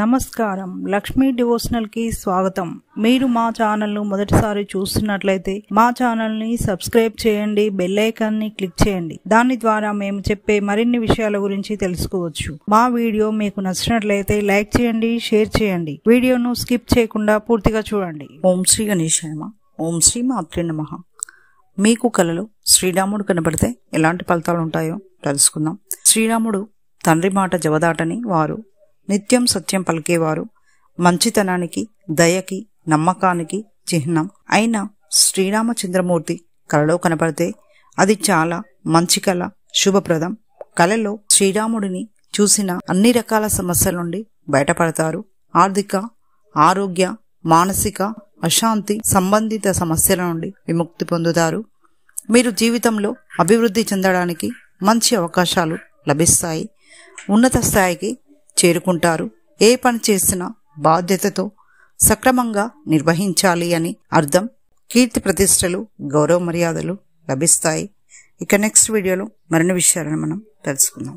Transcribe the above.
నమస్కారం లక్ష్మీ డివోషనల్ కి స్వాగతం మీరు మా ఛానల్ను మొదటిసారి చూస్తున్నట్లయితే మా ఛానల్ని సబ్స్క్రైబ్ చేయండి బెల్ ని క్లిక్ చేయండి దాని ద్వారా మేము చెప్పే మరిన్ని విషయాల గురించి తెలుసుకోవచ్చు మా వీడియో మీకు నచ్చినట్లయితే లైక్ చేయండి షేర్ చేయండి వీడియోను స్కిప్ చేయకుండా పూర్తిగా చూడండి ఓం శ్రీ గణేశాయమ ఓం శ్రీ మాతృ నమ మీకు కలలో శ్రీరాముడు కనబడితే ఎలాంటి ఫలితాలు ఉంటాయో తెలుసుకుందాం శ్రీరాముడు తండ్రి మాట జవదాటని వారు నిత్యం సత్యం పలికేవారు మంచితనానికి దయకి నమ్మకానికి చిహ్నం అయిన శ్రీరామచంద్రమూర్తి కలలో కనపడితే అది చాలా మంచి కళ శుభప్రదం కళలో శ్రీరాముడిని చూసిన అన్ని రకాల సమస్యల నుండి బయటపడతారు ఆర్థిక ఆరోగ్య మానసిక అశాంతి సంబంధిత సమస్యల నుండి విముక్తి పొందుతారు మీరు జీవితంలో అభివృద్ధి చెందడానికి మంచి అవకాశాలు లభిస్తాయి ఉన్నత స్థాయికి చేరుకుంటారు ఏ పని చేసినా బాధ్యతతో సక్రమంగా నిర్వహించాలి అని అర్థం కీర్తి ప్రతిష్టలు గౌరవ మర్యాదలు లభిస్తాయి ఇక నెక్స్ట్ వీడియోలో మరిన్ని విషయాలను మనం తెలుసుకుందాం